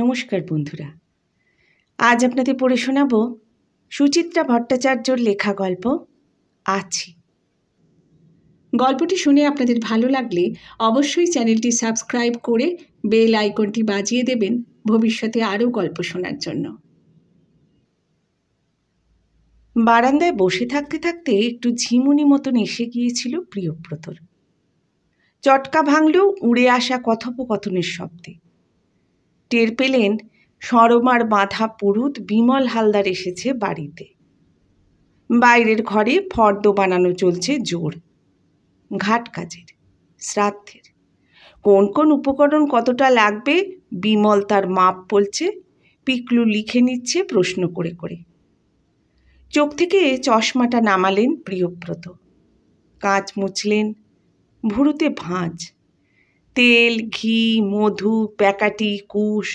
নমস্কার বন্ধুরা আজ আপনাদের পড়ে শোনাব সুচিত্রা ভট্টাচার্যর লেখা গল্প আছি গল্পটি শুনে আপনাদের ভালো লাগলে অবশ্যই চ্যানেলটি সাবস্ক্রাইব করে বেল আইকনটি বাজিয়ে দেবেন ভবিষ্যতে আরও গল্প শোনার জন্য বারান্দায় বসে থাকতে থাকতে একটু ঝিমুনি মতন এসে গিয়েছিল প্রিয়ব্রতর চটকা ভাঙলেও উড়ে আসা কথোপকথনের শব্দে টের পেলেন সরমার বাঁধা পুরুত বিমল হালদার এসেছে বাড়িতে বাইরের ঘরে ফর্দ বানানো চলছে জোর ঘাট কাজের শ্রাদ্ধের কোন কোন উপকরণ কতটা লাগবে বিমল তার মাপ বলছে পিকলু লিখে নিচ্ছে প্রশ্ন করে করে চোখ থেকে চশমাটা নামালেন প্রিয়ব্রত কাঁচ মুছলেন ভুরুতে ভাঁজ তেল ঘি মধু প্যাকাটি কুশ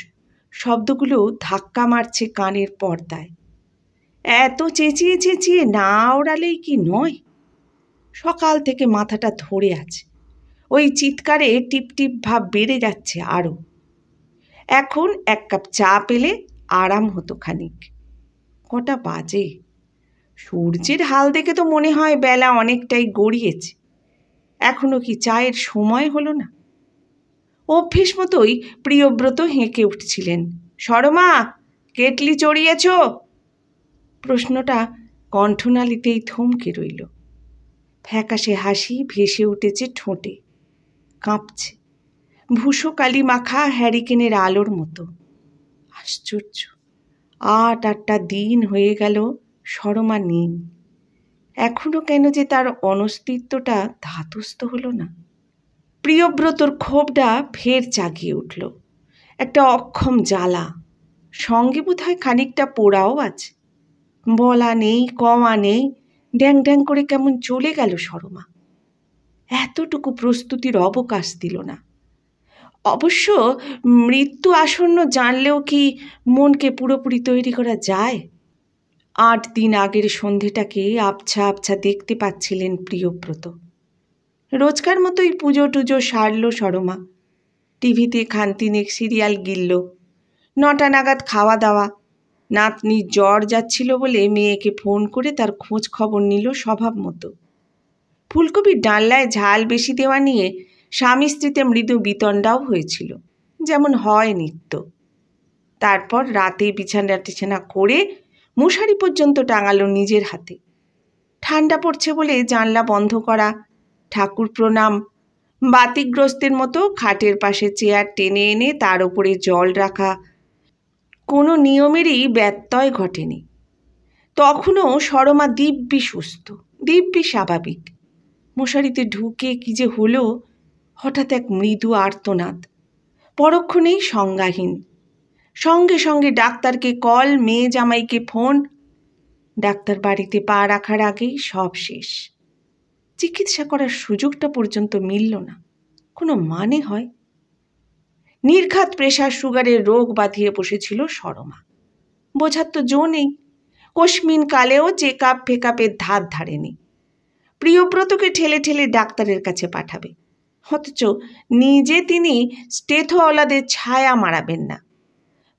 শব্দগুলো ধাক্কা মারছে কানের পর্দায় এত চেঁচিয়ে চেঁচিয়ে না ওড়ালেই কি নয় সকাল থেকে মাথাটা ধরে আছে ওই চিৎকারে টিপটিপ ভাব বেড়ে যাচ্ছে আরও এখন এক কাপ চা পেলে আরাম হতো খানিক কটা বাজে সূর্যের হাল দেখে তো মনে হয় বেলা অনেকটাই গড়িয়েছে এখনও কি চায়ের সময় হলো না অভ্যেস মতোই প্রিয়ব্রত হেঁকে উঠছিলেন সরমা কেটলি চড়িয়েছ প্রশ্নটা কণ্ঠনালিতেই থমকে রইল ফ্যাকাশে হাসি ভেসে উঠেছে ঠোঁটে কাঁপছে ভূষো কালি মাখা হ্যারিকেনের আলোর মতো আশ্চর্য আট আটটা দিন হয়ে গেল শরমা নেই এখনও কেন যে তার অনস্তিত্বটা ধাতস্থ হলো না প্রিয়ব্রতর ক্ষোভটা ফের জাগিয়ে উঠল একটা অক্ষম জ্বালা সঙ্গে বোধহয় খানিকটা পোড়াও আছে বলা নেই কমা নেই ড্যাং ড্যাং করে কেমন চলে গেল শর্মা এতটুকু প্রস্তুতির অবকাশ দিল না অবশ্য মৃত্যু আসন্ন জানলেও কি মনকে পুরোপুরি তৈরি করা যায় আট দিন আগের সন্ধেটাকে আবছা আবছা দেখতে পাচ্ছিলেন প্রিয়ব্রত রোজকার মতোই পুজো টুজো সারল সরমা টিভিতে খান্তিনেক সিরিয়াল গিলল নটা নাগাদ খাওয়া দাওয়া নাতনির জ্বর যাচ্ছিল বলে মেয়েকে ফোন করে তার খোঁজ খবর নিল স্বভাব মতো ফুলকপির ডাল্লায় ঝাল বেশি দেওয়া নিয়ে স্বামী স্ত্রীতে মৃদু বিতণ্ডাও হয়েছিল যেমন হয় নিত্য তারপর রাতে বিছানা টিছানা করে মশারি পর্যন্ত টাঙালো নিজের হাতে ঠান্ডা পড়ছে বলে জানলা বন্ধ করা ঠাকুর প্রণাম বাতিগ্রস্তের মতো খাটের পাশে চেয়ার টেনে এনে তার উপরে জল রাখা কোনো নিয়মেরই ব্যত্যয় ঘটেনি তখনও সরমা দিব্যি সুস্থ দিব্যি স্বাভাবিক মশারিতে ঢুকে কি যে হলো হঠাৎ এক মৃদু আর্তনাদ পরক্ষণেই সংজ্ঞাহীন সঙ্গে সঙ্গে ডাক্তারকে কল মেয়ে জামাইকে ফোন ডাক্তার বাড়িতে পা রাখার আগেই সব শেষ চিকিৎসা করার সুযোগটা পর্যন্ত মিলল না কোনো মানে হয় নির্ঘাত প্রেশার সুগারের রোগ বাঁধিয়ে বসেছিল শরমা বোঝার তো জো নেই কশ্মিন কালেও কাপ ফেকাপের ধার ধারে নেই প্রিয়ব্রতকে ঠেলে ঠেলে ডাক্তারের কাছে পাঠাবে অথচ নিজে তিনি স্টেথওয়ালাদের ছায়া মারাবেন না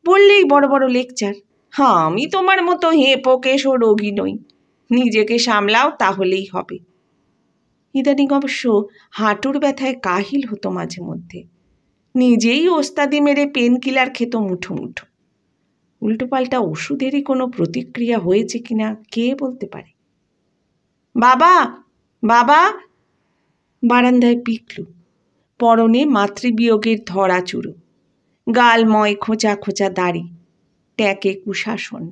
বললেই বড় বড় লেকচার হ্যাঁ আমি তোমার মতো হেঁপো ও রোগী নই নিজেকে সামলাও তাহলেই হবে ইদানিং অবশ্য হাঁটুর ব্যথায় কাহিল হতো মাঝে মধ্যে নিজেই ওস্তাদি মেরে পেন কিলার খেত মুঠো মুঠো উল্টোপাল্টা ওষুধেরই কোনো প্রতিক্রিয়া হয়েছে কিনা কে বলতে পারে বাবা বাবা বারান্দায় পিকলু পরনে মাতৃবিয়োগের ধরা চুরো গালময় খোঁচা খোঁচা দাড়ি ট্যাকে কুশাসন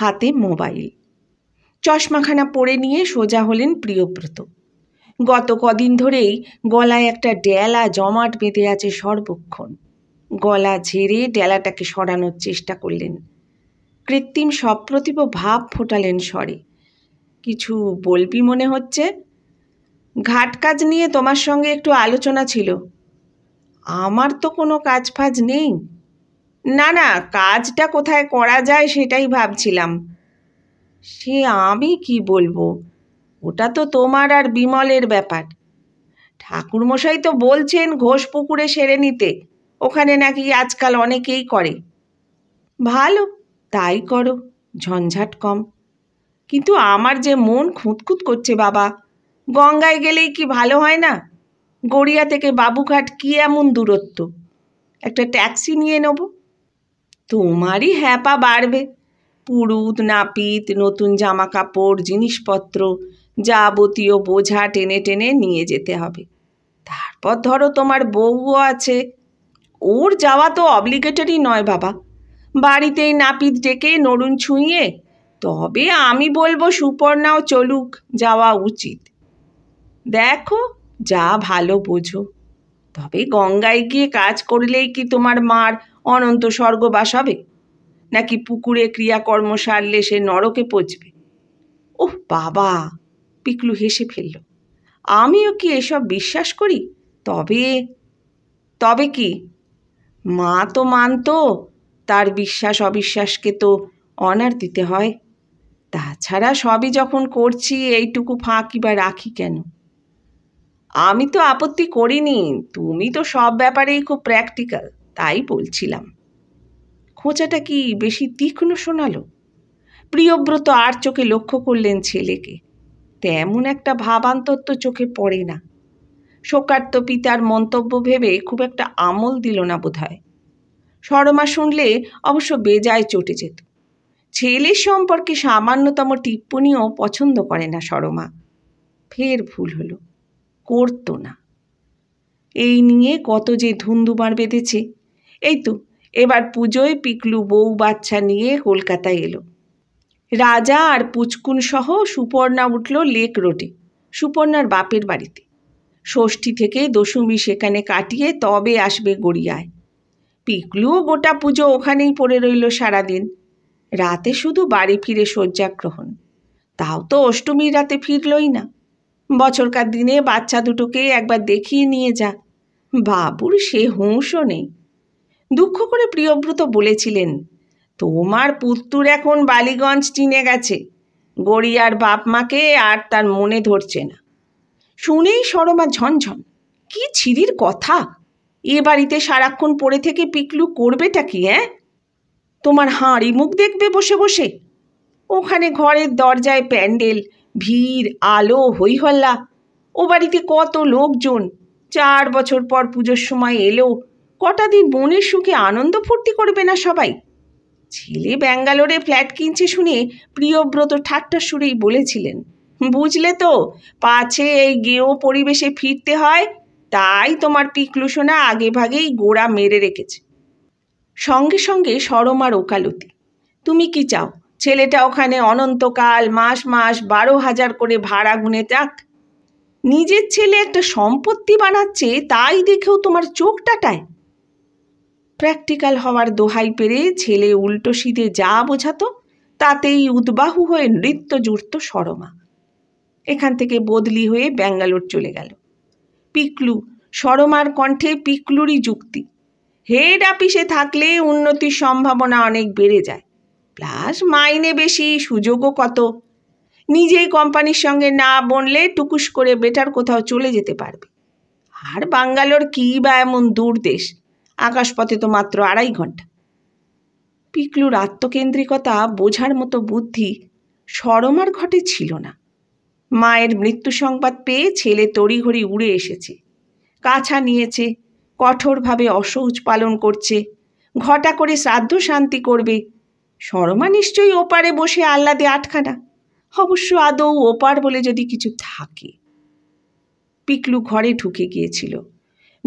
হাতে মোবাইল চশমাখানা পরে নিয়ে সোজা হলেন প্রিয়ব্রত গত কদিন ধরেই গলায় একটা ডেলা জমাট বেঁধে আছে সর্বক্ষণ গলা ঝেড়ে ডেলাটাকে সরানোর চেষ্টা করলেন কৃত্রিম সপ্রতিভ ভাব ফোটালেন স্বরে কিছু বলবি মনে হচ্ছে ঘাট কাজ নিয়ে তোমার সঙ্গে একটু আলোচনা ছিল আমার তো কোনো কাজ ফাজ নেই না না কাজটা কোথায় করা যায় সেটাই ভাবছিলাম সে আমি কি বলবো ওটা তো তোমার আর বিমলের ব্যাপার ঠাকুরমশাই তো বলছেন ঘোষ পুকুরে সেরে নিতে ওখানে নাকি আজকাল অনেকেই করে ভালো তাই করো ঝঞ্ঝাট কম কিন্তু আমার যে মন খুঁতখুঁত করছে বাবা গঙ্গায় গেলেই কি ভালো হয় না গড়িয়া থেকে বাবুঘাট কি এমন দূরত্ব একটা ট্যাক্সি নিয়ে নেব তোমারই হ্যাপা বাড়বে পুরুত নাপিত নতুন জামা কাপড় জিনিসপত্র যাবতীয় বোঝা টেনে টেনে নিয়ে যেতে হবে তারপর ধরো তোমার বউও আছে ওর যাওয়া তো অব্লিগেটরি নয় বাবা বাড়িতেই নাপিত ডেকে নরুন ছুঁয়ে তবে আমি বলবো সুপর্ণাও চলুক যাওয়া উচিত দেখো যা ভালো বোঝো তবে গঙ্গায় গিয়ে কাজ করলেই কি তোমার মার অনন্ত স্বর্গবাস হবে নাকি পুকুরে ক্রিয়াকর্ম সারলে সে নরকে পচবে ওহ বাবা পিকলু হেসে ফেলল আমিও কি এসব বিশ্বাস করি তবে তবে কি মা তো মানত তার বিশ্বাস অবিশ্বাসকে তো অনার দিতে হয় তাছাড়া সবই যখন করছি এইটুকু ফাঁকি বা রাখি কেন আমি তো আপত্তি করিনি তুমি তো সব ব্যাপারেই খুব প্র্যাকটিক্যাল তাই বলছিলাম খোঁচাটা কি বেশি তীক্ষ্ণ শোনালো প্রিয়ব্রত আর চোখে লক্ষ্য করলেন ছেলেকে তেমন একটা ভাবান্তর তো চোখে পড়ে না শোকার্ত পিতার মন্তব্য ভেবে খুব একটা আমল দিল না বোধ হয় সরমা শুনলে অবশ্য বেজায় চটে যেত ছেলের সম্পর্কে সামান্যতম টিপ্পণীও পছন্দ করে না সরমা ফের ভুল হলো করতো না এই নিয়ে কত যে ধুন্দুমার বেঁধেছে এই তো এবার পুজোয় পিকলু বউ বাচ্চা নিয়ে কলকাতায় এলো রাজা আর পুচকুন সহ সুপর্ণা উঠল লেক রোডে সুপর্ণার বাপের বাড়িতে ষষ্ঠী থেকে দশমী সেখানে কাটিয়ে তবে আসবে গড়িয়ায় পিকলু গোটা পুজো ওখানেই পড়ে রইল সারাদিন রাতে শুধু বাড়ি ফিরে শয্যাগ্রহণ তাও তো অষ্টমীর রাতে ফিরলই না বছরকার দিনে বাচ্চা দুটোকে একবার দেখিয়ে নিয়ে যা বাবুর সে হুঁশও নেই দুঃখ করে প্রিয়ব্রত বলেছিলেন তোমার পুত্তুর এখন বালিগঞ্জ টিনে গেছে গড়িয়ার বাপ মাকে আর তার মনে ধরছে না শুনেই সরমা ঝনঝন কি ছিরির কথা এ বাড়িতে সারাক্ষণ পড়ে থেকে পিকলু করবেটা কি হ্যাঁ তোমার হাঁড়ি মুখ দেখবে বসে বসে ওখানে ঘরের দরজায় প্যান্ডেল ভিড় আলো হইহল্লা ও বাড়িতে কত লোকজন চার বছর পর পুজোর সময় এলো কটা দিন মনের সুখে আনন্দ ফুর্তি করবে না সবাই ছেলে ব্যাঙ্গালোরে ফ্ল্যাট কিনছে শুনে প্রিয়ব্রত ঠাট্টা সুরেই বলেছিলেন বুঝলে তো পাছে এই গেও পরিবেশে ফিরতে হয় তাই তোমার পিকলু সোনা আগে ভাগেই গোড়া মেরে রেখেছে সঙ্গে সঙ্গে সরমার ওকালতি তুমি কি চাও ছেলেটা ওখানে অনন্তকাল মাস মাস বারো হাজার করে ভাড়া গুনে যাক নিজের ছেলে একটা সম্পত্তি বানাচ্ছে তাই দেখেও তোমার চোখটাটায় প্র্যাকটিক্যাল হওয়ার দোহাই পেরে ছেলে উল্টো সিধে যা বোঝাতো তাতেই উদ্বাহু হয়ে নৃত্য জুড়ত সরমা এখান থেকে বদলি হয়ে ব্যাঙ্গালোর চলে গেল পিকলু সরমার কণ্ঠে পিকলুরই যুক্তি হেড অফিসে থাকলে উন্নতির সম্ভাবনা অনেক বেড়ে যায় প্লাস মাইনে বেশি সুযোগও কত নিজেই কোম্পানির সঙ্গে না বনলে টুকুস করে বেটার কোথাও চলে যেতে পারবে আর বাঙ্গালোর কী বা এমন দূর দেশ আকাশপথে তো মাত্র আড়াই ঘন্টা পিকলুর আত্মকেন্দ্রিকতা বোঝার মতো বুদ্ধি সরমার ঘটে ছিল না মায়ের মৃত্যু সংবাদ পেয়ে ছেলে তড়িঘড়ি উড়ে এসেছে কাছা নিয়েছে কঠোরভাবে অসহজ পালন করছে ঘটা করে শ্রাদ্ধ শান্তি করবে সরমা নিশ্চয়ই ওপারে বসে আহ্লাদে আটখানা অবশ্য আদৌ ওপার বলে যদি কিছু থাকে পিকলু ঘরে ঢুকে গিয়েছিল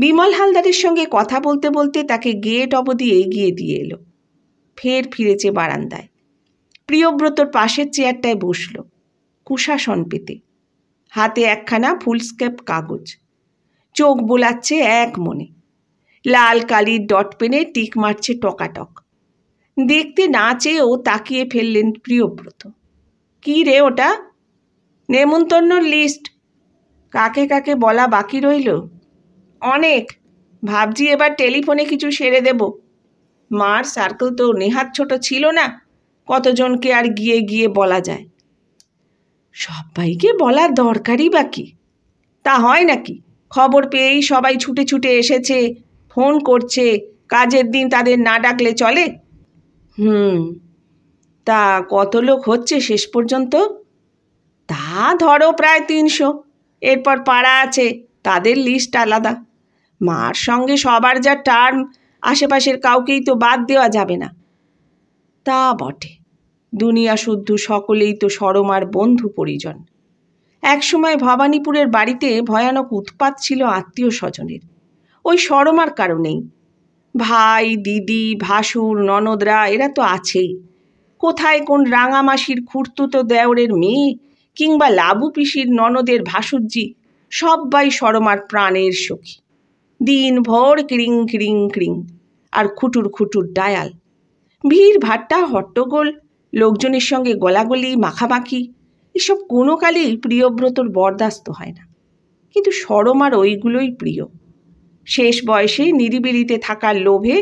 বিমল হালদারের সঙ্গে কথা বলতে বলতে তাকে গেট অবধি এগিয়ে দিয়ে এলো ফের ফিরেছে বারান্দায় প্রিয়ব্রতর পাশের চেয়ারটায় বসল কুশাসন পেতে হাতে একখানা ফুলস্কেপ কাগজ চোখ বোলাচ্ছে এক মনে লাল কালির ডট পেনে টিক মারছে টকাটক দেখতে না চেয়েও তাকিয়ে ফেললেন প্রিয়ব্রত কি রে ওটা নেমন্তন্ন লিস্ট কাকে কাকে বলা বাকি রইল অনেক ভাবছি এবার টেলিফোনে কিছু সেরে দেব মার সার্কেল তো নেহাত ছোট ছিল না কতজনকে আর গিয়ে গিয়ে বলা যায় সবাইকে বলা দরকারই বাকি তা হয় নাকি খবর পেয়েই সবাই ছুটে ছুটে এসেছে ফোন করছে কাজের দিন তাদের না ডাকলে চলে হুম তা কত লোক হচ্ছে শেষ পর্যন্ত তা ধরো প্রায় তিনশো এরপর পাড়া আছে তাদের লিস্ট আলাদা মার সঙ্গে সবার যা টার্ম আশেপাশের কাউকেই তো বাদ দেওয়া যাবে না তা বটে দুনিয়া শুদ্ধ সকলেই তো সরমার বন্ধু পরিজন একসময় ভবানীপুরের বাড়িতে ভয়ানক উৎপাত ছিল আত্মীয় স্বজনের ওই সরমার কারণেই ভাই দিদি ভাসুর ননদরা এরা তো আছেই কোথায় কোন রাঙামাসির খুঁড়তুতো দেওরের মেয়ে কিংবা লাবু পিসির ননদের ভাসুরজি সব্বাই সরমার প্রাণের সখী দিন ভর ক্রিং ক্রিং ক্রিং আর খুটুর খুটুর ডায়াল ভিড় ভাট্টা হট্টগোল লোকজনের সঙ্গে গলাগলি মাখামাখি এসব কোনো কালেই প্রিয়ব্রতর বরদাস্ত হয় না কিন্তু সরমার ওইগুলোই প্রিয় শেষ বয়সে নিরিবিলিতে থাকার লোভে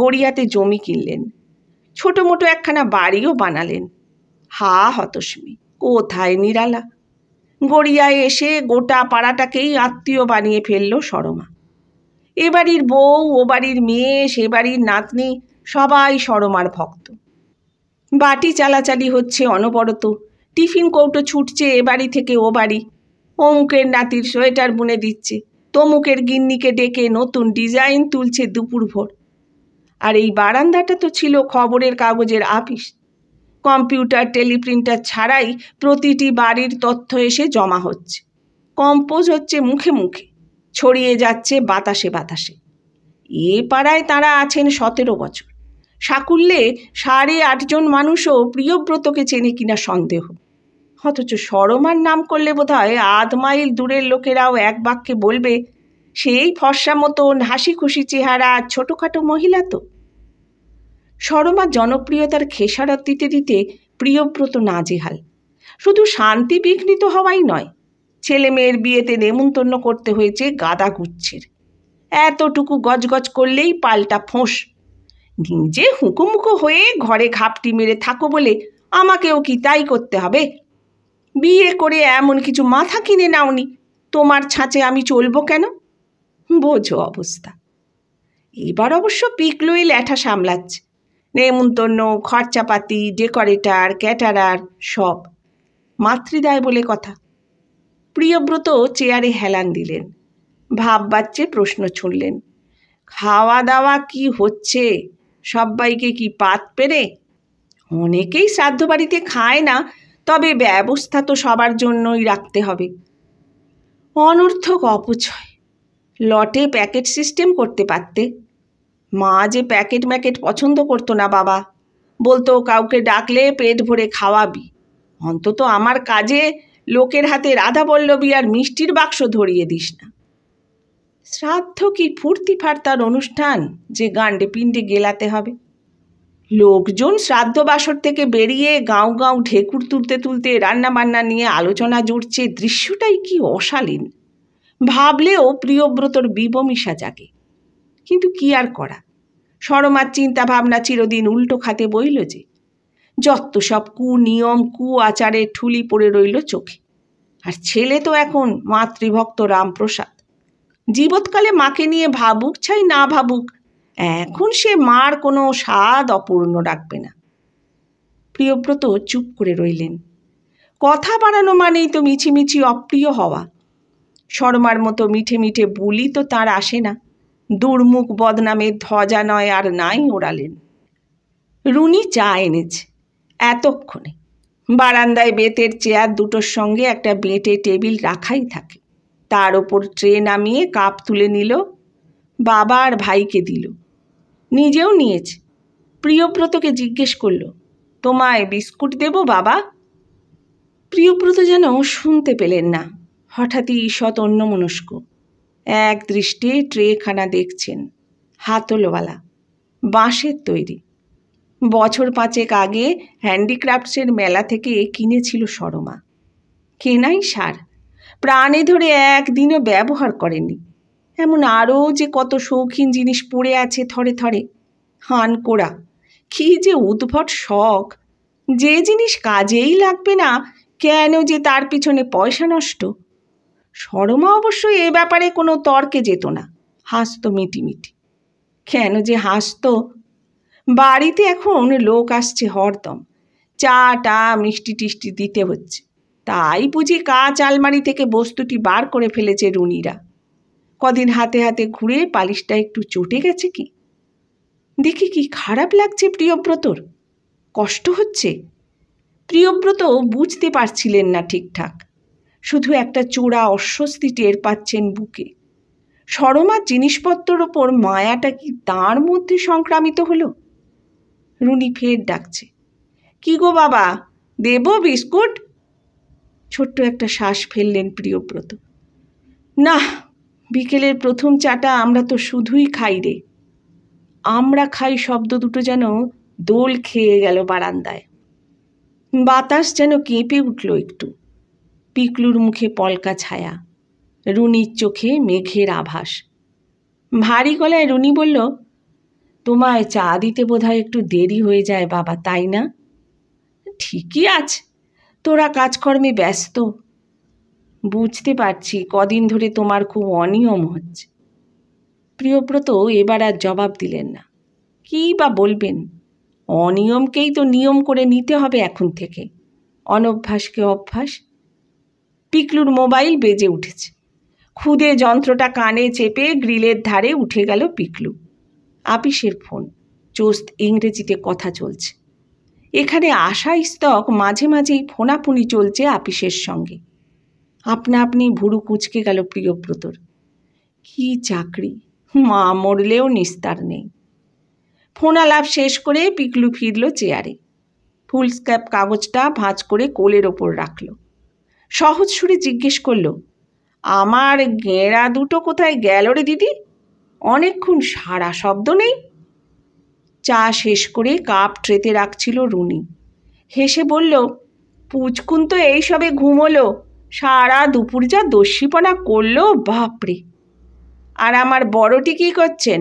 গড়িয়াতে জমি কিনলেন ছোটো মোটো একখানা বাড়িও বানালেন হা হতস্মি কোথায় নিরালা গড়িয়ায় এসে গোটা পাড়াটাকেই আত্মীয় বানিয়ে ফেলল সরমা এ বাড়ির বউ ও বাড়ির মেয়ে সে বাড়ির নাতনি সবাই সরমার ভক্ত বাটি চালাচালি হচ্ছে অনবরত টিফিন কৌটো ছুটছে এ বাড়ি থেকে ও বাড়ি অমুকের নাতির সোয়েটার বুনে দিচ্ছে তমুকের গিন্নিকে ডেকে নতুন ডিজাইন তুলছে দুপুর ভোর আর এই বারান্দাটা তো ছিল খবরের কাগজের আপিস কম্পিউটার টেলিপ্রিন্টার ছাড়াই প্রতিটি বাড়ির তথ্য এসে জমা হচ্ছে কম্পোজ হচ্ছে মুখে মুখে ছড়িয়ে যাচ্ছে বাতাসে বাতাসে এ পাড়ায় তারা আছেন সতেরো বছর সাকুল্যে সাড়ে আটজন মানুষও প্রিয়ব্রতকে চেনে কিনা সন্দেহ অথচ সরমার নাম করলে বোধহয় আধ মাইল দূরের লোকেরাও এক বাক্যে বলবে সেই ফর্সা মতন হাসি খুশি চেহারা ছোটোখাটো মহিলা তো সরমার জনপ্রিয়তার খেসারত দিতে দিতে প্রিয়ব্রত নাজেহাল শুধু শান্তি বিঘ্নিত হওয়াই নয় ছেলে মেয়ের বিয়েতে নেমন্তন্ন করতে হয়েছে গাদা গুচ্ছের এতটুকু গজগজ করলেই পাল্টা ফোঁস নিজে হুকুমুকু হয়ে ঘরে ঘাপটি মেরে থাকো বলে আমাকেও কি তাই করতে হবে বিয়ে করে এমন কিছু মাথা কিনে নাওনি তোমার ছাঁচে আমি চলবো কেন বোঝো অবস্থা এবার অবশ্য পিকলোই ল্যাঠা সামলাচ্ছে নেমন্তন্ন খরচাপাতি ডেকোরেটার ক্যাটারার সব মাতৃদায় বলে কথা প্রিয়ব্রত চেয়ারে হেলান দিলেন ভাব বাচ্চে প্রশ্ন ছুঁড়লেন খাওয়া দাওয়া কি হচ্ছে সবাইকে কি পাত পেরে অনেকেই শ্রাদ্ধ বাড়িতে খায় না তবে ব্যবস্থা তো সবার জন্যই রাখতে হবে অনর্থক অপচয় লটে প্যাকেট সিস্টেম করতে পারতে মা যে প্যাকেট ম্যাকেট পছন্দ করতো না বাবা বলতো কাউকে ডাকলে পেট ভরে খাওয়াবি অন্তত আমার কাজে লোকের হাতে রাধাবল্লবী আর মিষ্টির বাক্স ধরিয়ে দিস না শ্রাদ্ধ কি ফুর্তি ফার্তার অনুষ্ঠান যে গান্ডে পিণ্ডে গেলাতে হবে লোকজন শ্রাদ্ধ বাসর থেকে বেরিয়ে গাঁও গাঁও ঢেকুর তুলতে তুলতে রান্নাবান্না নিয়ে আলোচনা জুড়ছে দৃশ্যটাই কি অশালীন ভাবলেও প্রিয়ব্রতর বিবমিশা জাগে কিন্তু কি আর করা সরমার চিন্তা ভাবনা চিরদিন উল্টো খাতে বইল যে যত সব কু নিয়ম কু আচারে ঠুলি পড়ে রইল চোখে আর ছেলে তো এখন মাতৃভক্ত রামপ্রসাদ জীবৎকালে মাকে নিয়ে ভাবুক ছাই না ভাবুক এখন সে মার কোনো স্বাদ অপূর্ণ রাখবে না প্রিয়ব্রত চুপ করে রইলেন কথা বাড়ানো মানেই তো মিছিমিছি অপ্রিয় হওয়া শর্মার মতো মিঠে মিঠে বলি তো তার আসে না দুর্মুখ বদনামের ধ্বজা নয় আর নাই ওড়ালেন রুনি চা এনেছে এতক্ষণে বারান্দায় বেতের চেয়ার দুটোর সঙ্গে একটা বেঁটে টেবিল রাখাই থাকে তার ওপর ট্রে নামিয়ে কাপ তুলে নিল বাবা আর ভাইকে দিল নিজেও নিয়েছে প্রিয়ব্রতকে জিজ্ঞেস করল তোমায় বিস্কুট দেব বাবা প্রিয়ব্রত যেন শুনতে পেলেন না হঠাৎই ঈষৎ অন্যমনস্ক এক দৃষ্টি ট্রেখানা দেখছেন হাতলওয়ালা বাঁশের তৈরি বছর পাঁচেক আগে হ্যান্ডিক্রাফটসের মেলা থেকে কিনেছিল শরমা কেনাই সার প্রাণে ধরে একদিনও ব্যবহার করেনি এমন আরও যে কত শৌখিন জিনিস পড়ে আছে থরে থরে হান কোড়া কি যে উদ্ভট শখ যে জিনিস কাজেই লাগবে না কেন যে তার পিছনে পয়সা নষ্ট সরমা অবশ্য এ ব্যাপারে কোনো তর্কে যেত না হাসত মিটিমিটি কেন যে হাসত বাড়িতে এখন লোক আসছে হরদম চা টা মিষ্টি টিষ্টি দিতে হচ্ছে তাই বুঝি কাঁচ আলমারি থেকে বস্তুটি বার করে ফেলেছে রুনিরা কদিন হাতে হাতে ঘুরে পালিশটা একটু চটে গেছে কি দেখি কি খারাপ লাগছে প্রিয়ব্রতর কষ্ট হচ্ছে প্রিয়ব্রত বুঝতে পারছিলেন না ঠিকঠাক শুধু একটা চূড়া অস্বস্তি টের পাচ্ছেন বুকে সরমার জিনিসপত্রর ওপর মায়াটা কি তার মধ্যে সংক্রামিত হলো রুনি ফের ডাকছে কি গো বাবা দেব বিস্কুট ছোট্ট একটা শ্বাস ফেললেন প্রিয়ব্রত না বিকেলের প্রথম চাটা আমরা তো শুধুই খাই রে আমরা খাই শব্দ দুটো যেন দোল খেয়ে গেল বারান্দায় বাতাস যেন কেঁপে উঠল একটু পিকলুর মুখে পলকা ছায়া রুনির চোখে মেঘের আভাস ভারী গলায় রুনি বলল তোমায় চা দিতে বোধহয় একটু দেরি হয়ে যায় বাবা তাই না ঠিকই আছে তোরা কাজকর্মে ব্যস্ত বুঝতে পারছি কদিন ধরে তোমার খুব অনিয়ম হচ্ছে প্রিয়ব্রত এবার আর জবাব দিলেন না কী বা বলবেন অনিয়মকেই তো নিয়ম করে নিতে হবে এখন থেকে অনভ্যাসকে অভ্যাস পিকলুর মোবাইল বেজে উঠেছে খুদে যন্ত্রটা কানে চেপে গ্রিলের ধারে উঠে গেল পিকলু আপিসের ফোন চোস্ত ইংরেজিতে কথা চলছে এখানে আশা স্তক মাঝে মাঝেই ফোনাফুনি চলছে আপিসের সঙ্গে আপনা আপনি ভুরু কুচকে গেল প্রিয়ব্রতর কি চাকরি মা মরলেও নিস্তার নেই ফোনালাভ শেষ করে পিকলু ফিরল চেয়ারে ফুল স্ক্যাপ কাগজটা ভাঁজ করে কোলের ওপর রাখল সহজ সুরে জিজ্ঞেস করল আমার গেঁড়া দুটো কোথায় গেল রে দিদি অনেকক্ষণ সারা শব্দ নেই চা শেষ করে কাপ ট্রেতে রাখছিল রুনি হেসে বলল পুচকুন তো এইসবে ঘুমোলো সারা দুপুর যা দস্যিপনা করলো বাপরে আর আমার বড়টি কী করছেন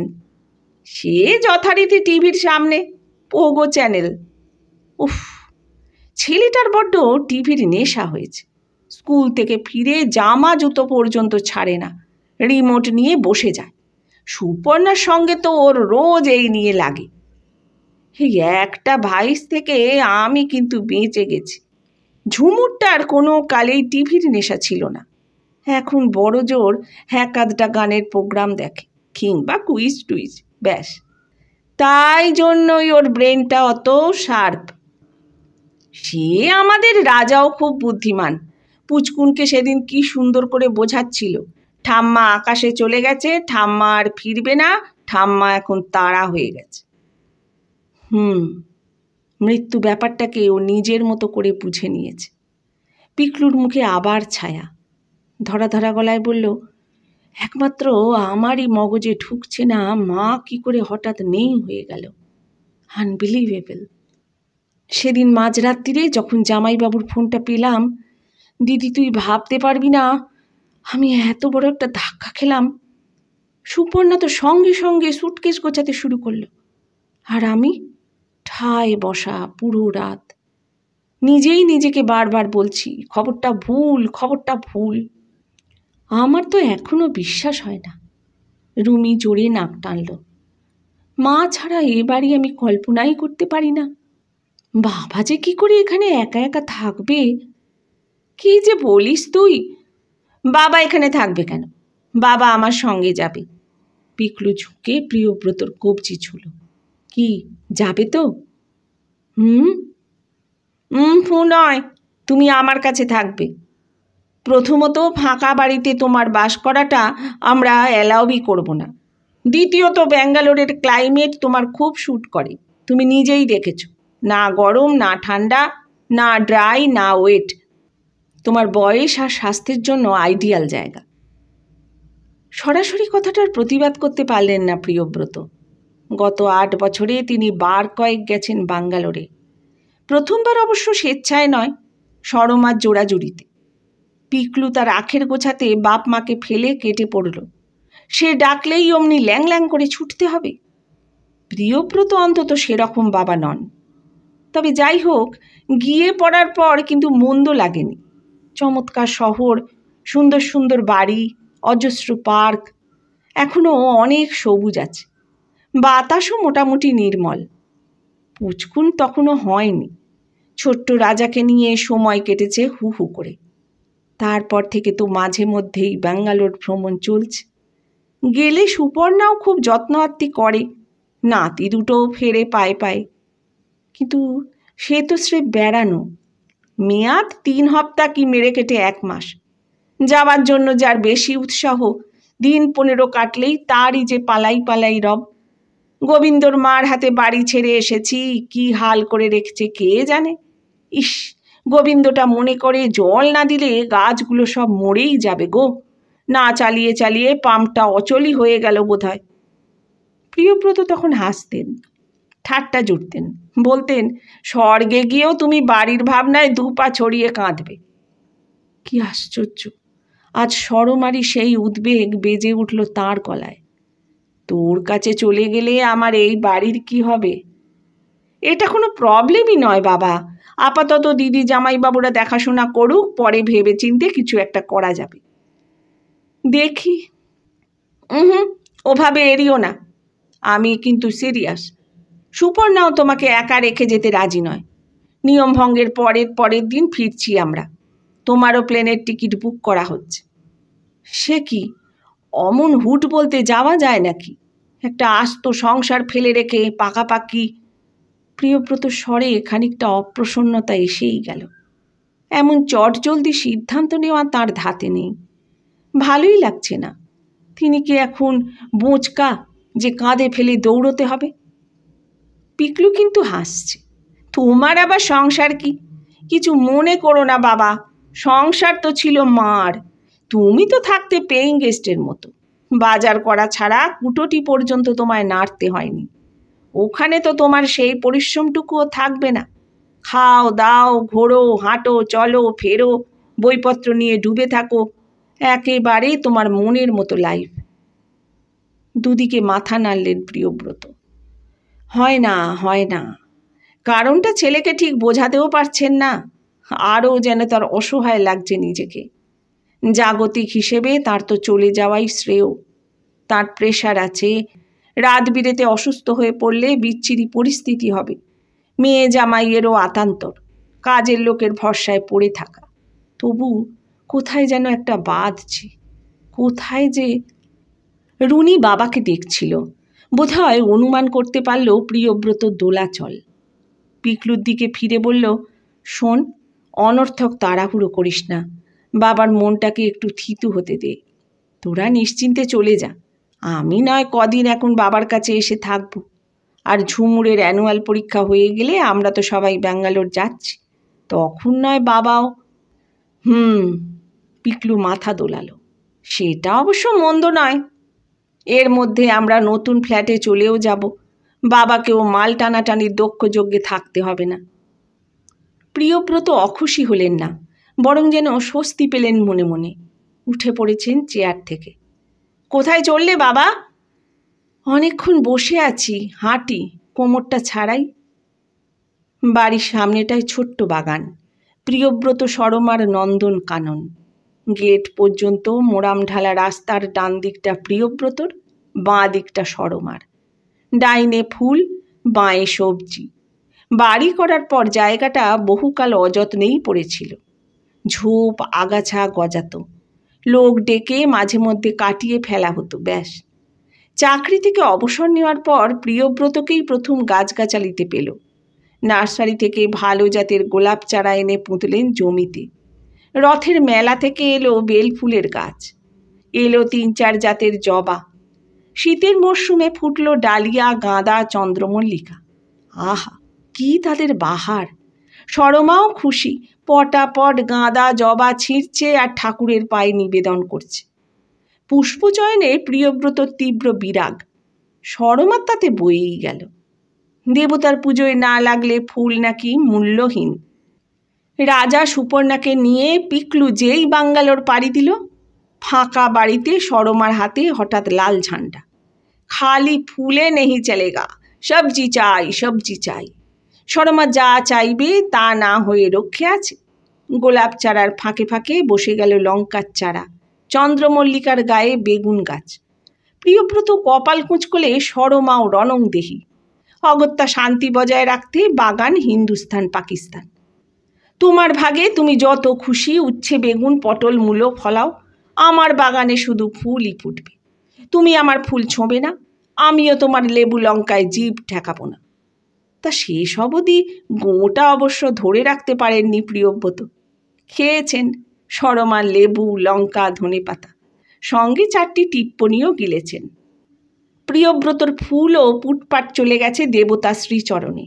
সে যথারীতি টিভির সামনে পোগো চ্যানেল উফ ছেলেটার বড্ড টিভির নেশা হয়েছে স্কুল থেকে ফিরে জামা জুতো পর্যন্ত ছাড়ে না রিমোট নিয়ে বসে যায় সুপর্ণার সঙ্গে তো ওর রোজ এই নিয়ে লাগে এই একটা ভাইস থেকে আমি কিন্তু বেঁচে গেছি ঝুমুরটার কোনো কালেই টিভির নেশা ছিল না এখন বড় জোর হ্যাঁ কাদটা গানের প্রোগ্রাম দেখে কিংবা কুইজ টুইজ ব্যাস তাই জন্যই ওর ব্রেনটা অত শার্প সে আমাদের রাজাও খুব বুদ্ধিমান পুচকুনকে সেদিন কি সুন্দর করে বোঝাচ্ছিল ঠাম্মা আকাশে চলে গেছে ঠাম্মা আর ফিরবে না ঠাম্মা এখন তারা হয়ে গেছে হুম মৃত্যু ব্যাপারটাকে ও নিজের মতো করে বুঝে নিয়েছে পিকলুর মুখে আবার ছায়া ধরা ধরা গলায় বলল একমাত্র আমারই মগজে ঢুকছে না মা কি করে হঠাৎ নেই হয়ে গেল আনবিলিভেবল সেদিন মাঝরাত্রিরে যখন জামাইবাবুর ফোনটা পেলাম দিদি তুই ভাবতে পারবি না আমি এত বড় একটা ধাক্কা খেলাম সুপর্ণা তো সঙ্গে সঙ্গে সুটকেস গোছাতে শুরু করলো আর আমি ঠায় বসা পুরো রাত নিজেই নিজেকে বারবার বলছি খবরটা ভুল খবরটা ভুল আমার তো এখনও বিশ্বাস হয় না রুমি জোরে নাক টানল মা ছাড়া এ বাড়ি আমি কল্পনাই করতে পারি না বাবা যে কি করে এখানে একা একা থাকবে কি যে বলিস তুই বাবা এখানে থাকবে কেন বাবা আমার সঙ্গে যাবে পিকলু ঝুঁকে প্রিয়ব্রতর কবজি ছুল কি যাবে তো হুম হুম ফু নয় তুমি আমার কাছে থাকবে প্রথমত ফাঁকা বাড়িতে তোমার বাস করাটা আমরা অ্যালাউবি করব না দ্বিতীয়ত ব্যাঙ্গালোরের ক্লাইমেট তোমার খুব শ্যুট করে তুমি নিজেই দেখেছো না গরম না ঠান্ডা না ড্রাই না ওয়েট তোমার বয়স আর স্বাস্থ্যের জন্য আইডিয়াল জায়গা সরাসরি কথাটার প্রতিবাদ করতে পারলেন না প্রিয়ব্রত গত আট বছরে তিনি বার কয়েক গেছেন বাঙ্গালোরে প্রথমবার অবশ্য স্বেচ্ছায় নয় সরমার জোড়াজুড়িতে পিকলু তার আখের গোছাতে বাপ মাকে ফেলে কেটে পড়ল সে ডাকলেই অমনি ল্যাং ল্যাং করে ছুটতে হবে প্রিয়ব্রত অন্তত সেরকম বাবা নন তবে যাই হোক গিয়ে পড়ার পর কিন্তু মন্দ লাগেনি চমৎকার শহর সুন্দর সুন্দর বাড়ি অজস্র পার্ক এখনও অনেক সবুজ আছে বাতাসও মোটামুটি নির্মল পুচকুন তখনও হয়নি ছোট্ট রাজাকে নিয়ে সময় কেটেছে হু হু করে তারপর থেকে তো মাঝে মধ্যেই ব্যাঙ্গালোর ভ্রমণ চলছে গেলে সুপর্ণাও খুব যত্ন আত্মি করে নাতি দুটোও ফেরে পায়ে পায়ে কিন্তু সে তো স্রেফ বেড়ানো মেয়াদ তিন হপ্তা কি মেরে কেটে এক মাস যাওয়ার জন্য যার বেশি উৎসাহ দিন পনেরো কাটলেই তারই যে পালাই পালাই রব গোবিন্দর মার হাতে বাড়ি ছেড়ে এসেছি কি হাল করে রেখেছে কে জানে ইস গোবিন্দটা মনে করে জল না দিলে গাছগুলো সব মরেই যাবে গো না চালিয়ে চালিয়ে পাম্পটা অচলই হয়ে গেল বোধ হয় প্রিয়ব্রত তখন হাসতেন ঠাট্টা জুটতেন বলতেন স্বর্গে গিয়েও তুমি বাড়ির ভাবনায় দু পা ছড়িয়ে কাঁদবে কি আশ্চর্য আজ সরমারি সেই উদ্বেগ বেজে উঠল তার গলায় তোর কাছে চলে গেলে আমার এই বাড়ির কি হবে এটা কোনো প্রবলেমই নয় বাবা আপাতত দিদি জামাইবাবুরা দেখাশোনা করুক পরে ভেবে চিনতে কিছু একটা করা যাবে দেখি হুম ওভাবে এড়িও না আমি কিন্তু সিরিয়াস সুপর্ণাও তোমাকে একা রেখে যেতে রাজি নয় নিয়ম ভঙ্গের পরের পরের দিন ফিরছি আমরা তোমারও প্লেনের টিকিট বুক করা হচ্ছে সে কি অমন হুট বলতে যাওয়া যায় নাকি একটা আস্ত সংসার ফেলে রেখে পাকাপাকি প্রিয়ব্রত স্বরে খানিকটা অপ্রসন্নতা এসেই গেল এমন চটজলদি সিদ্ধান্ত নেওয়া তার ধাতে নেই ভালোই লাগছে না তিনি কি এখন বোঁচকা যে কাঁধে ফেলে দৌড়তে হবে পিকলু কিন্তু হাসছে তোমার আবার সংসার কি কিছু মনে করো না বাবা সংসার তো ছিল মার তুমি তো থাকতে পেইং গেস্টের মতো বাজার করা ছাড়া কুটোটি পর্যন্ত তোমায় নাড়তে হয়নি ওখানে তো তোমার সেই পরিশ্রমটুকুও থাকবে না খাও দাও ঘোরো হাঁটো চলো ফেরো বইপত্র নিয়ে ডুবে থাকো একেবারে তোমার মনের মতো লাইফ দুদিকে মাথা নাড়লেন প্রিয়ব্রত হয় না হয় না কারণটা ছেলেকে ঠিক বোঝাতেও পারছেন না আরও যেন তার অসহায় লাগছে নিজেকে জাগতিক হিসেবে তার তো চলে যাওয়াই শ্রেয় তার প্রেশার আছে রাত বিরেতে অসুস্থ হয়ে পড়লে বিচ্ছিরি পরিস্থিতি হবে মেয়ে জামাইয়েরও আতান্তর কাজের লোকের ভরসায় পড়ে থাকা তবু কোথায় যেন একটা বাঁধছে কোথায় যে রুনি বাবাকে দেখছিল বোধ অনুমান করতে পারল প্রিয়ব্রত দোলাচল পিকলুর দিকে ফিরে বলল শোন অনর্থক তাড়াহুড়ো করিস না বাবার মনটাকে একটু থিতু হতে দে তোরা নিশ্চিন্তে চলে যা আমি নয় কদিন এখন বাবার কাছে এসে থাকব আর ঝুমুরের অ্যানুয়াল পরীক্ষা হয়ে গেলে আমরা তো সবাই ব্যাঙ্গালোর যাচ্ছি তখন নয় বাবাও হুম পিকলু মাথা দোলালো সেটা অবশ্য মন্দ নয় এর মধ্যে আমরা নতুন ফ্ল্যাটে চলেও যাব বাবাকেও মাল টানাটানির দক্ষযজ্ঞে থাকতে হবে না প্রিয়ব্রত অখুশি হলেন না বরং যেন স্বস্তি পেলেন মনে মনে উঠে পড়েছেন চেয়ার থেকে কোথায় চললে বাবা অনেকক্ষণ বসে আছি হাঁটি কোমরটা ছাড়াই বাড়ির সামনেটায় ছোট্ট বাগান প্রিয়ব্রত সরমার নন্দন কানন গেট পর্যন্ত মোরামঢালা রাস্তার ডান দিকটা প্রিয়ব্রতর বাঁ দিকটা সরমার ডাইনে ফুল বাঁয়ে সবজি বাড়ি করার পর জায়গাটা বহুকাল অযত্নেই পড়েছিল ঝোপ আগাছা গজাত লোক ডেকে মাঝে মধ্যে কাটিয়ে ফেলা হতো ব্যাস চাকরি থেকে অবসর নেওয়ার পর প্রিয়ব্রতকেই প্রথম গাছগাছালিতে পেল নার্সারি থেকে ভালো জাতের গোলাপ চারা এনে পুঁতলেন জমিতে রথের মেলা থেকে এলো বেলফুলের গাছ এলো তিন চার জাতের জবা শীতের মরশুমে ফুটল ডালিয়া গাঁদা চন্দ্রমল্লিকা আহা কি তাদের বাহার সরমাও খুশি পটাপট গাঁদা জবা ছিঁড়ছে আর ঠাকুরের পায়ে নিবেদন করছে পুষ্পচয়নে প্রিয়ব্রত তীব্র বিরাগ সরমার তাতে বয়েই গেল দেবতার পুজোয় না লাগলে ফুল নাকি মূল্যহীন রাজা সুপর্ণাকে নিয়ে পিকলু যেই বাঙ্গালোর পাড়ি দিল ফাঁকা বাড়িতে সরমার হাতে হঠাৎ লাল ঝান্ডা খালি ফুলে নেহি চলেগা সবজি চাই সবজি চাই সরমা যা চাইবে তা না হয়ে রক্ষে আছে গোলাপ চারার ফাঁকে ফাঁকে বসে গেল লঙ্কার চারা চন্দ্রমল্লিকার গায়ে বেগুন গাছ প্রিয়ব্রত কপাল কুঁচকলে সরমা ও রনং দেহি অগত্যা শান্তি বজায় রাখতে বাগান হিন্দুস্তান পাকিস্তান তোমার ভাগে তুমি যত খুশি উচ্ছে বেগুন পটল মূলো ফলাও আমার বাগানে শুধু ফুলই ফুটবে তুমি আমার ফুল ছোঁবে না আমিও তোমার লেবু লঙ্কায় জীব ঠেকাবো না তা শেষ অবধি গোটা অবশ্য ধরে রাখতে পারেননি প্রিয়ব্রত খেয়েছেন সরমা লেবু লঙ্কা ধনে পাতা সঙ্গে চারটি টিপ্পণীও গিলেছেন প্রিয়ব্রতর ফুলও পুটপাট চলে গেছে দেবতা শ্রীচরণে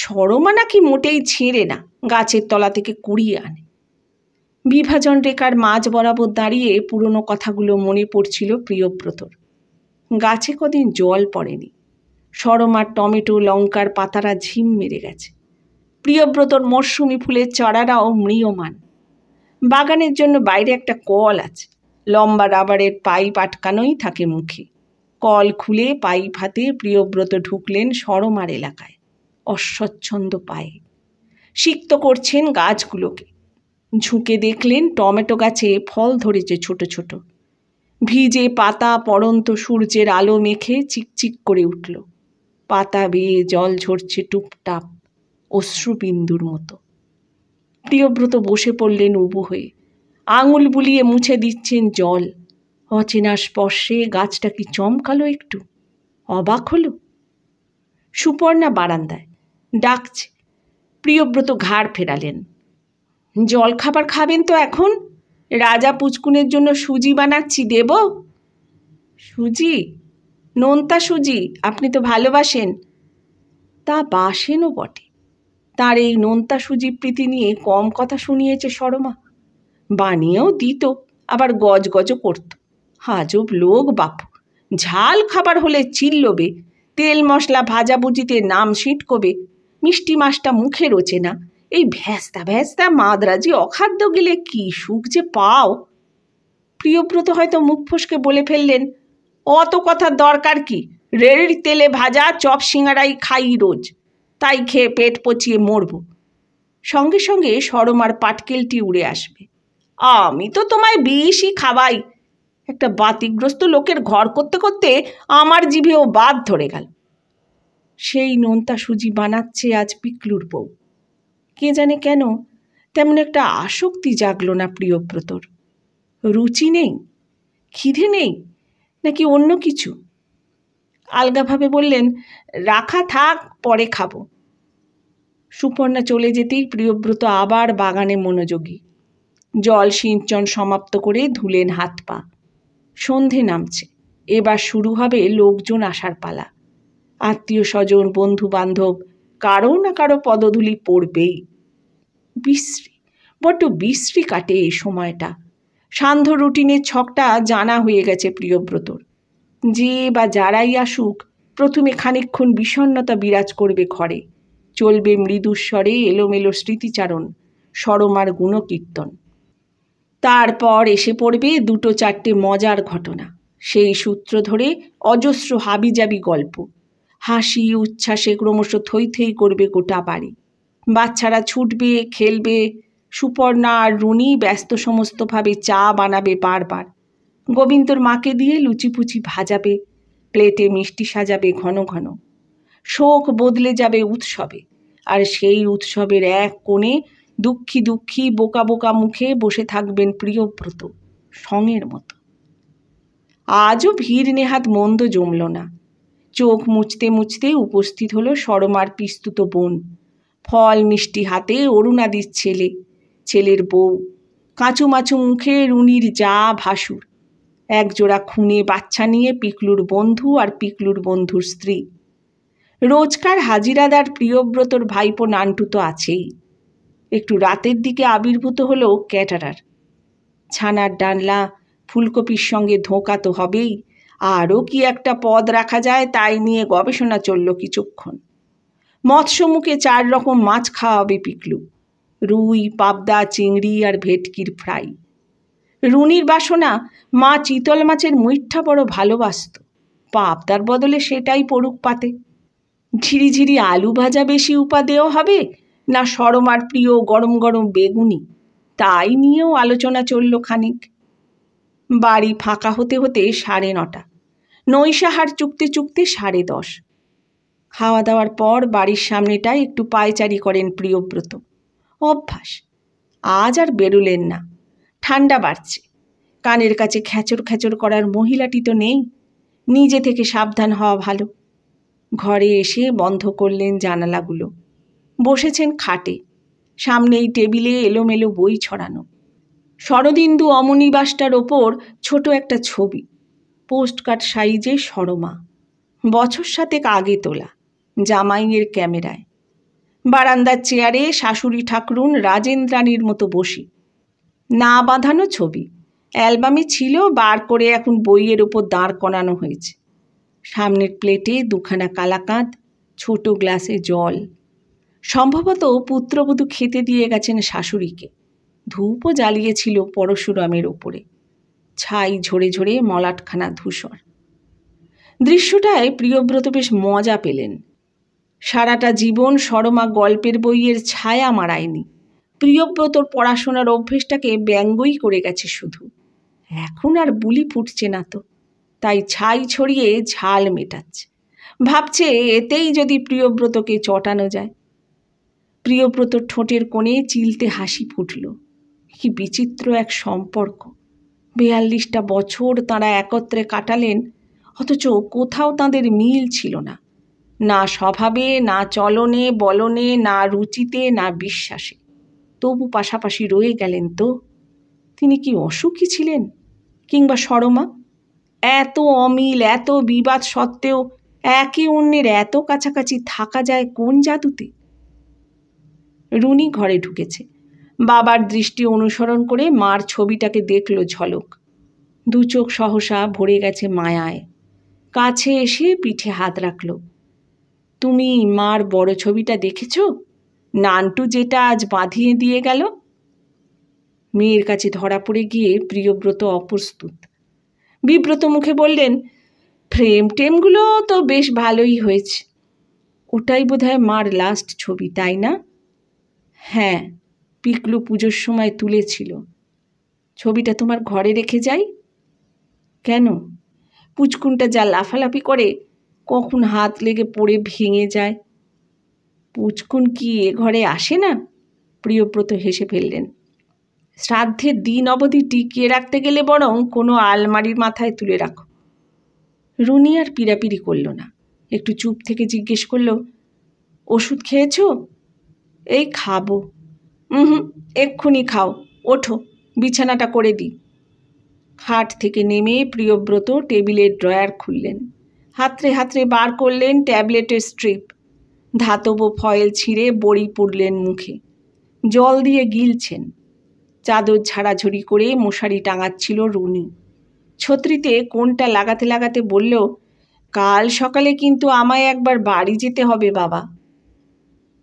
সরমা নাকি মোটেই ছেঁড়ে না গাছের তলা থেকে কুড়িয়ে আনে বিভাজন রেখার মাঝ বরাবর দাঁড়িয়ে পুরনো কথাগুলো মনে পড়ছিল প্রিয়ব্রতর গাছে কদিন জল পড়েনি সরমার টমেটো লঙ্কার পাতারা ঝিম মেরে গেছে প্রিয়ব্রতর মরশুমি ফুলের চড়ারাও ম্রিয়মান বাগানের জন্য বাইরে একটা কল আছে লম্বা রাবারের পাইপ আটকানোই থাকে মুখে কল খুলে পাইপ হাতে প্রিয়ব্রত ঢুকলেন সরমার এলাকায় অস্বচ্ছন্দ পায়ে সিক্ত করছেন গাছগুলোকে ঝুঁকে দেখলেন টমেটো গাছে ফল ধরেছে ছোট ছোট ভিজে পাতা পরন্ত সূর্যের আলো মেখে চিকচিক করে উঠল পাতা বেয়ে জল ঝরছে টুপটাপ অশ্রুবিন্দুর মতো প্রিয়ব্রত বসে পড়লেন উবু হয়ে আঙুল বুলিয়ে মুছে দিচ্ছেন জল অচেনা স্পর্শে গাছটা কি চমকালো একটু অবাক হলো সুপর্ণা বারান্দায় ডাকছে প্রিয়ব্রত ঘাড় ফেরালেন জল খাবার খাবেন তো এখন রাজা পুচকুনের জন্য সুজি বানাচ্ছি দেব সুজি নোনতা সুজি আপনি তো ভালোবাসেন তা বাসেনও বটে তার এই নোনতা সুজি প্রীতি নিয়ে কম কথা শুনিয়েছে শরমা বানিয়েও দিত আবার গজ গজ করত হাজব লোক বাপু ঝাল খাবার হলে চিল্লবে তেল মশলা ভাজাভুজিতে নাম ছিটকবে মিষ্টি মাছটা মুখে রোচে না এই ভ্যাস্তা ভ্যাস্তা মাদ্রাজি অখাদ্য গেলে কি সুখ যে পাও প্রিয়ব্রত হয়তো মুখ ফসকে বলে ফেললেন অত কথার দরকার কি রেড়ির তেলে ভাজা চপ সিঙারাই খাই রোজ তাই খেয়ে পেট পচিয়ে মরব সঙ্গে সঙ্গে সরমার পাটকেলটি উড়ে আসবে আমি তো তোমায় বেশি খাবাই একটা বাতিগ্রস্ত লোকের ঘর করতে করতে আমার জিভেও বাদ ধরে গেল সেই নোনতা সুজি বানাচ্ছে আজ পিকলুর বউ কে জানে কেন তেমন একটা আসক্তি জাগল না প্রিয়ব্রতর রুচি নেই খিদে নেই নাকি অন্য কিছু আলগাভাবে বললেন রাখা থাক পরে খাবো সুপর্ণা চলে যেতেই প্রিয়ব্রত আবার বাগানে মনোযোগী জল সিঞ্চন সমাপ্ত করে ধুলেন হাত পা সন্ধে নামছে এবার শুরু হবে লোকজন আসার পালা আত্মীয় স্বজন বন্ধু বান্ধব কারো না কারো পদধূলি পড়বেই বিশ্রী বড্ড বিশ্রী কাটে এই সময়টা সান্ধ্য রুটিনের ছকটা জানা হয়ে গেছে প্রিয়ব্রতর যে বা যারাই আসুক প্রথমে খানিক্ষণ বিষণ্নতা বিরাজ করবে ঘরে চলবে মৃদুস্বরে এলোমেলো স্মৃতিচারণ সরমার গুণকীর্তন তারপর এসে পড়বে দুটো চারটে মজার ঘটনা সেই সূত্র ধরে অজস্র হাবিজাবি গল্প হাসি উচ্ছ্বাসে ক্রমশ থই থই করবে গোটা বাড়ি বাচ্চারা ছুটবে খেলবে সুপর্ণা আর রুনি ব্যস্ত সমস্তভাবে চা বানাবে বারবার গোবিন্দর মাকে দিয়ে লুচিপুচি ভাজাবে প্লেটে মিষ্টি সাজাবে ঘন ঘন শোক বদলে যাবে উৎসবে আর সেই উৎসবের এক কোণে দুঃখী দুঃখী বোকা বোকা মুখে বসে থাকবেন প্রিয়ব্রত সঙের মতো আজও ভিড় নেহাত মন্দ জমল না চোখ মুছতে মুছতে উপস্থিত হলো সরমার পিস্তুত বোন ফল মিষ্টি হাতে অরুণাদির ছেলে ছেলের বউ কাঁচুমাচু মুখে রুনির যা ভাসুর একজোড়া খুনে বাচ্চা নিয়ে পিকলুর বন্ধু আর পিকলুর বন্ধুর স্ত্রী রোজকার হাজিরাদার প্রিয়ব্রতর ভাইপো নান্টু তো আছেই একটু রাতের দিকে আবির্ভূত হলো ক্যাটারার ছানার ডানলা ফুলকপির সঙ্গে ধোঁকা তো হবেই আরও কি একটা পদ রাখা যায় তাই নিয়ে গবেষণা চলল কিছুক্ষণ মৎস্যমুখে চার রকম মাছ খাওয়াবে পিকলু রুই পাবদা চিংড়ি আর ভেটকির ফ্রাই রুনির বাসনা মা চিতল মাছের মুইঠা বড় ভালোবাসত পাবদার বদলে সেটাই পড়ুক পাতে ঝিরিঝিরি আলু ভাজা বেশি উপাদেয় হবে না সরমার প্রিয় গরম গরম বেগুনি তাই নিয়েও আলোচনা চলল খানিক বাড়ি ফাঁকা হতে হতে সাড়ে নটা নৈশাহার চুক্তি চুক্তি সাড়ে দশ খাওয়া দাওয়ার পর বাড়ির সামনেটায় একটু পায়চারি করেন প্রিয়ব্রত অভ্যাস আজ আর বেরুলেন না ঠান্ডা বাড়ছে কানের কাছে খেচর খেচর করার মহিলাটি তো নেই নিজে থেকে সাবধান হওয়া ভালো ঘরে এসে বন্ধ করলেন জানালাগুলো বসেছেন খাটে সামনেই টেবিলে এলোমেলো বই ছড়ানো শরদিন্দু অমনিবাসটার ওপর ছোট একটা ছবি পোস্ট কার্ড সাইজে সরমা বছর সাতেক আগে তোলা জামাইয়ের ক্যামেরায় বারান্দার চেয়ারে শাশুড়ি ঠাকরুন রাজেন্দ্রানীর মতো বসি না বাঁধানো ছবি অ্যালবামে ছিল বার করে এখন বইয়ের ওপর দাঁড় করানো হয়েছে সামনের প্লেটে দুখানা কালাকাঁদ ছোট গ্লাসে জল সম্ভবত পুত্রবধূ খেতে দিয়ে গেছেন শাশুড়িকে ধূপও জ্বালিয়েছিল পরশুরামের ওপরে ছাই ঝরে ঝরে মলাটখানা ধূসর দৃশ্যটায় প্রিয়ব্রত বেশ মজা পেলেন সারাটা জীবন সরমা গল্পের বইয়ের ছায়া মারায়নি প্রিয়ব্রতর পড়াশোনার অভ্যেসটাকে ব্যঙ্গই করে গেছে শুধু এখন আর বুলি ফুটছে না তো তাই ছাই ছড়িয়ে ঝাল মেটাচ্ছে ভাবছে এতেই যদি প্রিয়ব্রতকে চটানো যায় প্রিয়ব্রত ঠোঁটের কোণে চিলতে হাসি ফুটল কি বিচিত্র এক সম্পর্ক বেয়াল্লিশটা বছর তাঁরা একত্রে কাটালেন অথচ কোথাও তাঁদের মিল ছিল না না স্বভাবে না চলনে বলনে না রুচিতে না বিশ্বাসে তবু পাশাপাশি রয়ে গেলেন তো তিনি কি অসুখী ছিলেন কিংবা সরমা এত অমিল এত বিবাদ সত্ত্বেও একে অন্যের এত কাছাকাছি থাকা যায় কোন জাদুতে রুনি ঘরে ঢুকেছে বাবার দৃষ্টি অনুসরণ করে মার ছবিটাকে দেখল ঝলক দু চোখ সহসা ভরে গেছে মায়ায় কাছে এসে পিঠে হাত রাখল তুমি মার বড় ছবিটা দেখেছ নানটু যেটা আজ বাঁধিয়ে দিয়ে গেল মেয়ের কাছে ধরা পড়ে গিয়ে প্রিয়ব্রত অপ্রস্তুত বিব্রত মুখে বললেন ফ্রেম টেমগুলো তো বেশ ভালোই হয়েছে ওটাই বোধহয় মার লাস্ট ছবি তাই না হ্যাঁ পিকলু পুজোর সময় তুলেছিল ছবিটা তোমার ঘরে রেখে যাই কেন পুচকুনটা যা লাফালাফি করে কখন হাত লেগে পড়ে ভেঙে যায় পুচকুন কি এ ঘরে আসে না প্রিয়ব্রত হেসে ফেললেন শ্রাদ্ধের দিন অবধি টিকিয়ে রাখতে গেলে বরং কোনো আলমারির মাথায় তুলে রাখো রুনি আর পিড়াপিড়ি করল না একটু চুপ থেকে জিজ্ঞেস করল ওষুধ খেয়েছো এই খাবো হুম এক্ষুনি খাও ওঠো বিছানাটা করে দিই খাট থেকে নেমে প্রিয়ব্রত টেবিলের ড্রয়ার খুললেন হাতরে হাতরে বার করলেন ট্যাবলেটের স্ট্রিপ ধাতব ফয়েল ছিঁড়ে বড়ি পুড়লেন মুখে জল দিয়ে গিলছেন চাদর ঝাড়াঝড়ি করে মশারি টাঙাচ্ছিল রুনি ছত্রিতে কোনটা লাগাতে লাগাতে বলল কাল সকালে কিন্তু আমায় একবার বাড়ি যেতে হবে বাবা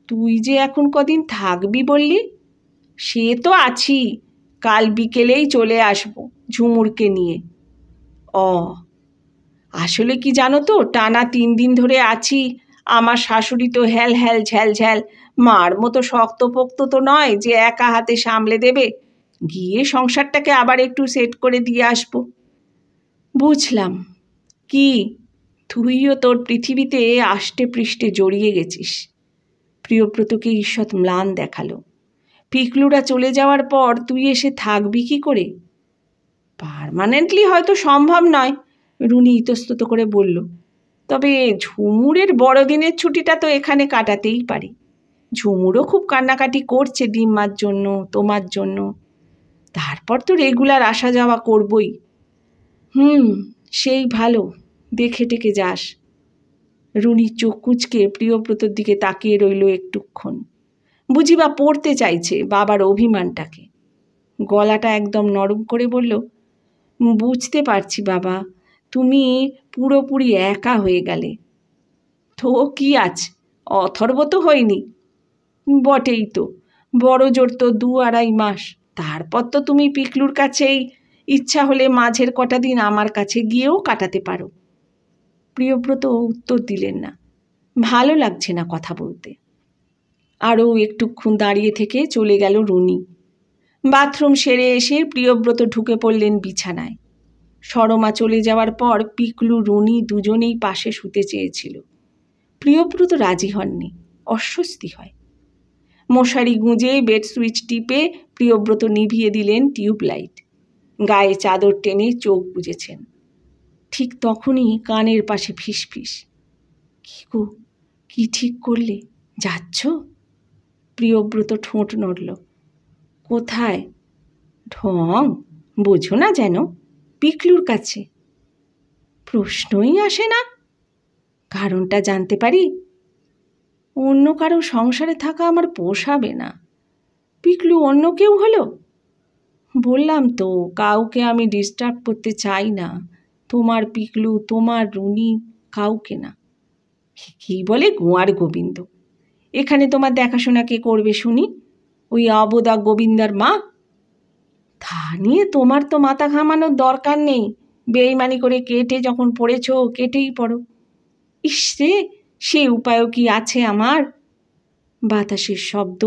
তুই যে এখন কদিন থাকবি বললি সে তো আছি কাল বিকেলেই চলে আসব ঝুমুরকে নিয়ে অ আসলে কি জানো তো টানা তিন দিন ধরে আছি আমার শাশুড়ি তো হ্যাল হ্যাল ঝ্যাল ঝ্যাল মার মতো শক্তপোক্ত তো নয় যে একা হাতে সামলে দেবে গিয়ে সংসারটাকে আবার একটু সেট করে দিয়ে আসব বুঝলাম কি তুইও তোর পৃথিবীতে আষ্টে পৃষ্ঠে জড়িয়ে গেছিস প্রিয়ব্রতকে ঈশ্বত ম্লান দেখালো পিকলুরা চলে যাওয়ার পর তুই এসে থাকবি কি করে পারমানেন্টলি হয়তো সম্ভব নয় রুনি ইতস্তত করে বলল তবে ঝুমুরের বড়দিনের ছুটিটা তো এখানে কাটাতেই পারি ঝুমুরও খুব কান্নাকাটি করছে ডিম্মার জন্য তোমার জন্য তারপর তো রেগুলার আসা যাওয়া করবই হুম সেই ভালো দেখে টেকে যাস রুনি চোখ কুচকে প্রিয়ব্রতর দিকে তাকিয়ে রইল একটুক্ষণ বুঝি বা পড়তে চাইছে বাবার অভিমানটাকে গলাটা একদম নরম করে বলল বুঝতে পারছি বাবা তুমি পুরোপুরি একা হয়ে গেলে তো কি আজ অথর্ব তো হয়নি বটেই তো বড় জোর তো দু আড়াই মাস তারপর তো তুমি পিকলুর কাছেই ইচ্ছা হলে মাঝের কটা দিন আমার কাছে গিয়েও কাটাতে পারো প্রিয়ব্রত উত্তর দিলেন না ভালো লাগছে না কথা বলতে আরও একটুক্ষণ দাঁড়িয়ে থেকে চলে গেল রনি বাথরুম সেরে এসে প্রিয়ব্রত ঢুকে পড়লেন বিছানায় সরমা চলে যাওয়ার পর পিকলু রনি দুজনেই পাশে শুতে চেয়েছিল প্রিয়ব্রত রাজি হননি অস্বস্তি হয় মশারি গুঁজে বেড সুইচ টিপে প্রিয়ব্রত নিভিয়ে দিলেন টিউবলাইট গায়ে চাদর টেনে চোখ বুঝেছেন ঠিক তখনই কানের পাশে ফিস কি গো কী ঠিক করলে যাচ্ছ প্রিয়ব্রত ঠোঁট নড়ল কোথায় ঢং বোঝো না যেন পিকলুর কাছে প্রশ্নই আসে না কারণটা জানতে পারি অন্য কারো সংসারে থাকা আমার পোষাবে না পিকলু অন্য কেউ হলো বললাম তো কাউকে আমি ডিস্টার্ব করতে চাই না তোমার পিকলু তোমার রুনি কাউকে না কি বলে গোয়ার গোবিন্দ এখানে তোমার দেখাশোনা কে করবে শুনি ওই অবদা গোবিন্দার মা তা নিয়ে তোমার তো মাথা ঘামানোর দরকার নেই বেইমানি করে কেটে যখন পড়েছ কেটেই পড়ো ইস রে সে উপায়ও কি আছে আমার বাতাসের শব্দ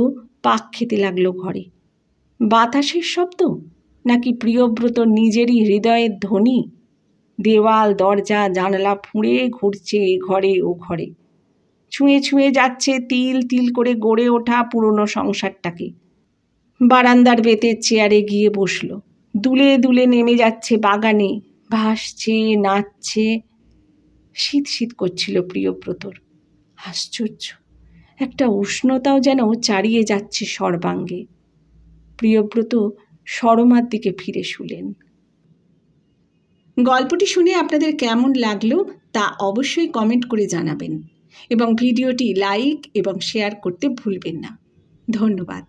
পাক খেতে লাগলো ঘরে বাতাসের শব্দ নাকি প্রিয়ব্রত নিজেরই হৃদয়ের ধ্বনি দেওয়াল দরজা জানলা ফুঁড়ে ঘুরছে এ ঘরে ও ঘরে ছুঁয়ে ছুঁয়ে যাচ্ছে তিল তিল করে গড়ে ওঠা পুরনো সংসারটাকে বারান্দার বেতের চেয়ারে গিয়ে বসল দুলে দুলে নেমে যাচ্ছে বাগানে ভাসছে নাচছে শীত শীত করছিল প্রিয়ব্রতর আশ্চর্য একটা উষ্ণতাও যেন চারিয়ে যাচ্ছে সর্বাঙ্গে প্রিয়ব্রত সরমার দিকে ফিরে শুলেন গল্পটি শুনে আপনাদের কেমন লাগলো তা অবশ্যই কমেন্ট করে জানাবেন এবং ভিডিওটি লাইক এবং শেয়ার করতে ভুলবেন না ধন্যবাদ